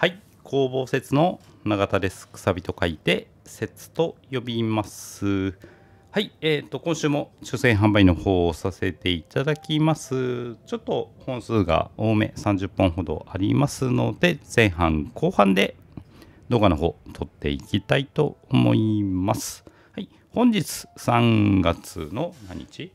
はい工房説の永田ですくさびと書いて説と呼びますはいえーと、と今週も抽選販売の方をさせていただきますちょっと本数が多め30本ほどありますので前半後半で動画の方撮っていきたいと思いますはい本日3月の何日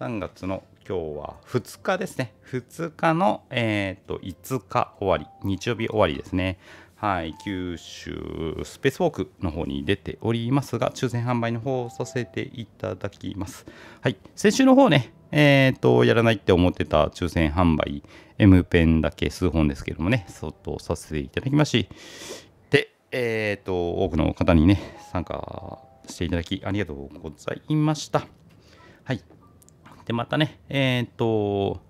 ?3 月の今日は2日ですね。2日の、えー、と5日終わり、日曜日終わりですね。はい、九州スペースウォークの方に出ておりますが、抽選販売の方をさせていただきます。はい、先週の方ね、えっ、ー、と、やらないって思ってた抽選販売、M ペンだけ数本ですけどもね、相当させていただきまし、で、えっ、ー、と、多くの方にね、参加していただきありがとうございました。はい。で、またね、えー、っと、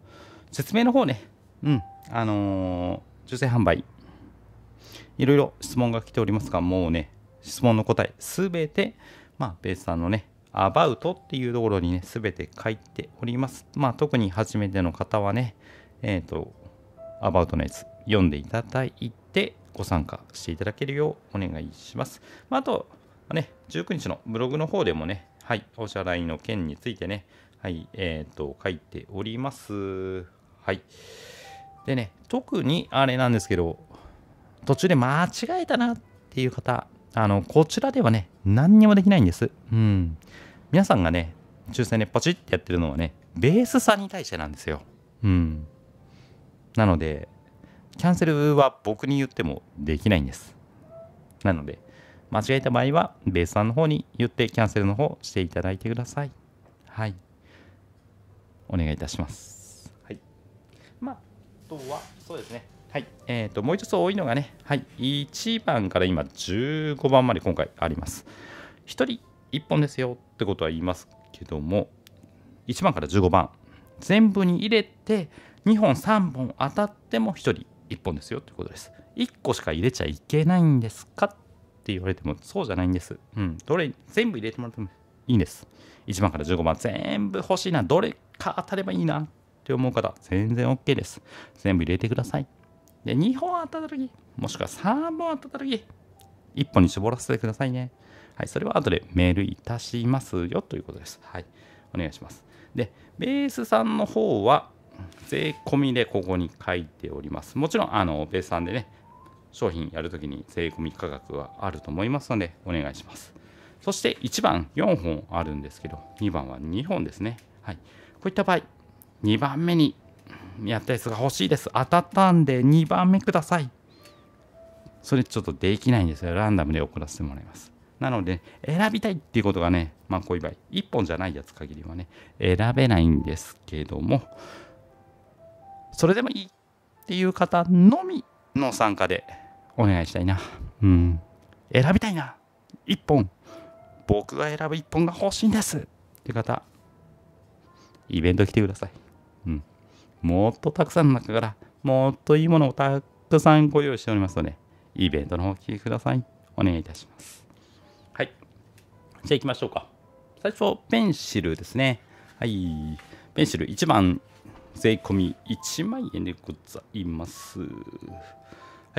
説明の方ね、うん、あのー、受販売、いろいろ質問が来ておりますが、もうね、質問の答え、すべて、まあ、ベースさんのね、アバウトっていうところにね、すべて書いております。まあ、特に初めての方はね、えっ、と、アバウトのやつ、読んでいただいて、ご参加していただけるようお願いします。まあ、あと、ね、19日のブログの方でもね、はい、お支払いの件についてね、はい、えっ、ー、と、書いております。はい。でね、特にあれなんですけど、途中で間違えたなっていう方、あの、こちらではね、何にもできないんです。うん。皆さんがね、抽選でポチってやってるのはね、ベースさに対してなんですよ。うん。なので、キャンセルは僕に言ってもできないんです。なので、間違えた場合は、ベースさんの方に言ってキャンセルの方していただいてください。はい。お願いいたします。はい。まあ、とは、そうですね。はい。えっ、ー、と、もう一つ多いのがね、はい。1番から今、15番まで今回あります。1人1本ですよってことは言いますけども、1番から15番、全部に入れて、2本、3本当たっても1人1本ですよってことです。1個しか入れちゃいけないんですかって言われてもそうじゃないんです。うん。どれ、全部入れてもらってもいいんです1番から15番全部欲しいなどれか当たればいいなって思う方全然 OK です全部入れてくださいで2本当たった時もしくは3本当たった時1本に絞らせてくださいねはいそれは後でメールいたしますよということですはいお願いしますでベースさんの方は税込みでここに書いておりますもちろんあのベースさんでね商品やるときに税込み価格はあると思いますのでお願いしますそして1番4本あるんですけど、2番は2本ですね。はい、こういった場合、2番目にやったやつが欲しいです。当たったんで2番目ください。それちょっとできないんですよ。ランダムで送らせてもらいます。なので、選びたいっていうことがね、まあこういう場合、1本じゃないやつ限りはね、選べないんですけども、それでもいいっていう方のみの参加でお願いしたいな。うん。選びたいな。1本僕が選ぶ1本が欲しいんですっていう方、イベント来てください。うん。もっとたくさんの中から、もっといいものをたくさんご用意しておりますので、イベントの方来てください。お願いいたします。はい。じゃあ行きましょうか。最初、ペンシルですね。はい。ペンシル1番、税込み1万円でございます。は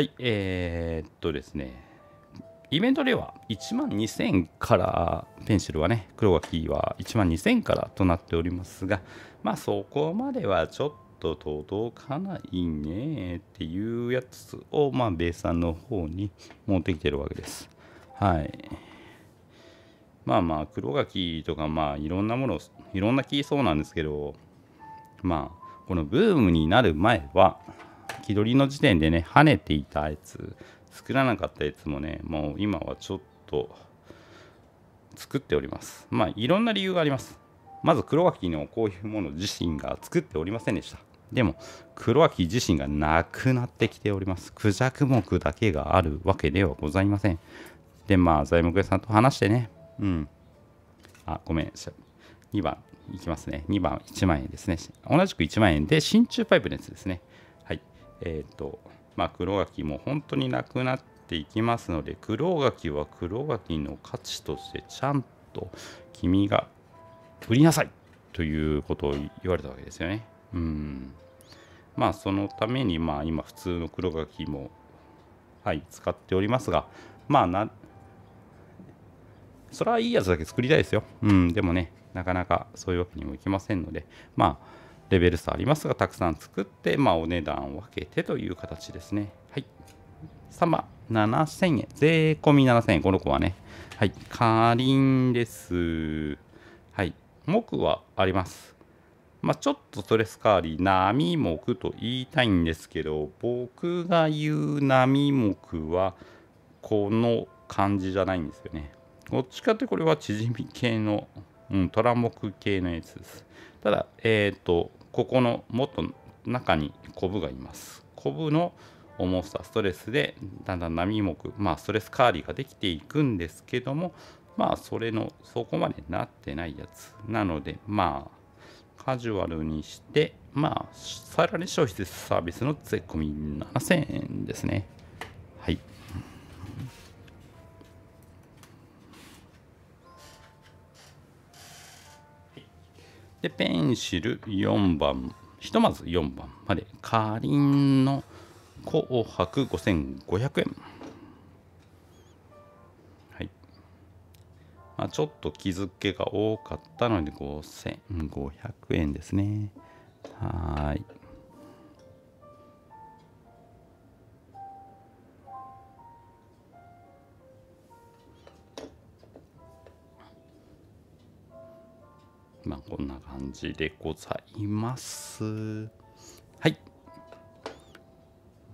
い。えー、っとですね。イベントでは1万2000からペンシルはね黒がキーは1万2000からとなっておりますがまあそこまではちょっと届かないねっていうやつをまあベイさんの方に持ってきてるわけですはいまあまあ黒柿とかまあいろんなものいろんな木そうなんですけどまあこのブームになる前は木取りの時点でね跳ねていたやつ作らなかったやつもね、もう今はちょっと作っております。まあいろんな理由があります。まず黒脇のこういうもの自身が作っておりませんでした。でも黒脇自身がなくなってきております。クジャク目だけがあるわけではございません。でまあ材木屋さんと話してね。うん。あ、ごめん。2番いきますね。2番1万円ですね。同じく1万円で真鍮パイプのやつですね。はい。えっ、ー、と。まあ、黒柿も本当になくなっていきますので黒柿は黒柿の価値としてちゃんと君が売りなさいということを言われたわけですよね。うんまあそのためにまあ今普通の黒柿もはい使っておりますがまあなそれはいいやつだけ作りたいですよ。うんでもねなかなかそういうわけにもいきませんのでまあレベル差ありますが、たくさん作って、まあ、お値段を分けてという形ですね。はい。様、7000円。税込み7000円。この子はね。はい。かりんです。はい。木はあります。まあ、ちょっとストレスカーリー、波木と言いたいんですけど、僕が言う波木は、この感じじゃないんですよね。どっちかってこれは縮み系のうん、モク系のやつです。ただ、えっ、ー、と、ここのもっと中にコブがいます。コブの重さ、ストレスでだんだん波目、まあ、ストレスカーリーができていくんですけども、まあ、それの、そこまでなってないやつ。なので、まあ、カジュアルにして、まあ、さらに消費税サービスの税込み7000円ですね。でペンシル4番ひとまず4番までかりんの紅白5500円はい、まあ、ちょっと気付けが多かったので5500円ですねはいまあ、こんな感じでございます。はい。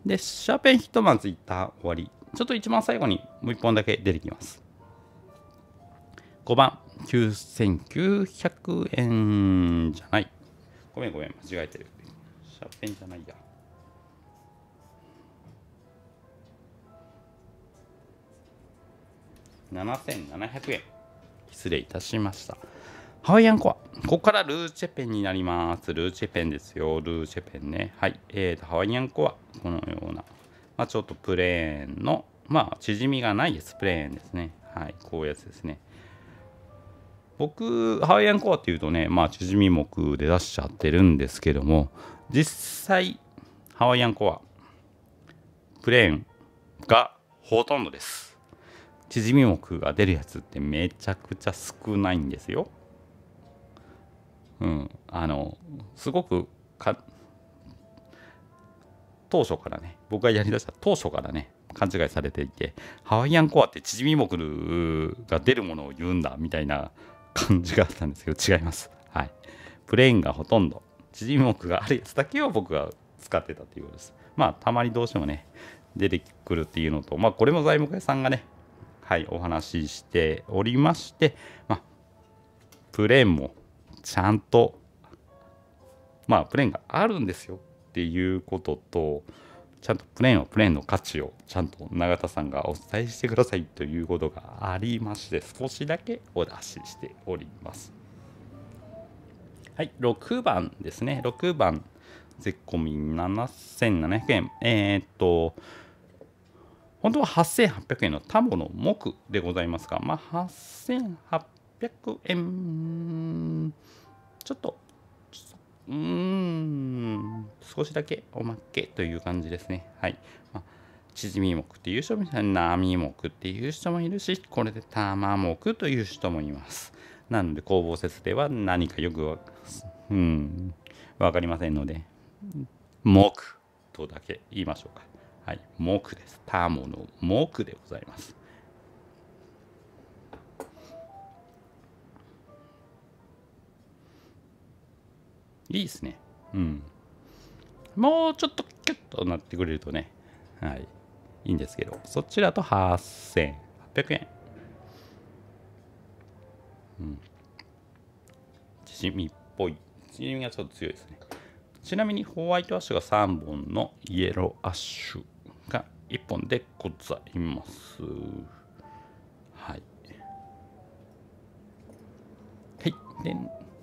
で、シャーペンひとまずいった終わり。ちょっと一番最後にもう一本だけ出てきます。5番、9900円じゃない。ごめんごめん、間違えてる。シャーペンじゃないや。7700円。失礼いたしました。ハワイアンコア。ここからルーチェペンになります。ルーチェペンですよ。ルーチェペンね。はい。えーと、ハワイアンコア。このような。まあ、ちょっとプレーンの、まあ、縮みがないです。プレーンですね。はい。こういうやつですね。僕、ハワイアンコアっていうとね、まあ、縮み目で出しちゃってるんですけども、実際、ハワイアンコア、プレーンがほとんどです。縮み目が出るやつってめちゃくちゃ少ないんですよ。うん、あのすごく当初からね僕がやりだした当初からね勘違いされていてハワイアンコアって縮みもくるが出るものを言うんだみたいな感じがあったんですけど違います。はい、プレーンがほとんど縮みもくがあるやつだけを僕が使ってたということです。まあたまにどうしてもね出てくるっていうのとまあこれも材木屋さんがねはいお話ししておりまして、まあ、プレーンもちゃんとまあプレーンがあるんですよっていうこととちゃんとプレーンはプレーンの価値をちゃんと永田さんがお伝えしてくださいということがありまして少しだけお出ししております。はい、6番ですね。6番、税込み7700円。えー、っと、本当は8800円のタモの木でございますが、まあ、8800円ちょっとうーん少しだけおまけという感じですねはい、まあ、縮も目っていう人もいるも目っていう人もいるしこれで玉目という人もいますなので工房説では何かよくわうん分かりませんので木とだけ言いましょうかはい木です。タモの木でございます。いいですね。うん。もうちょっとキュッとなってくれるとね、はい、いいんですけど、そちらと8800円。うん。チヂミっぽい。チヂミがちょっと強いですね。ちなみにホワイトアッシュが3本のイエローアッシュが1本でございます。はい。はい。で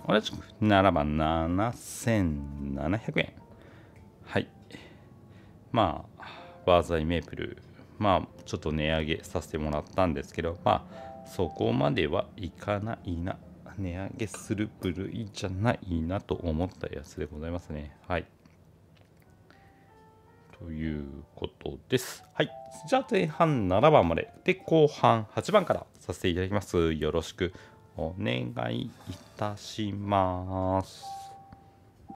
同じく7番7700円。はい。まあ、バーザイメープル、まあ、ちょっと値上げさせてもらったんですけど、まあ、そこまではいかないな。値上げする部類じゃないなと思ったやつでございますね。はい。ということです。はい。じゃあ前半7番まで。で、後半8番からさせていただきます。よろしくお願いいたします。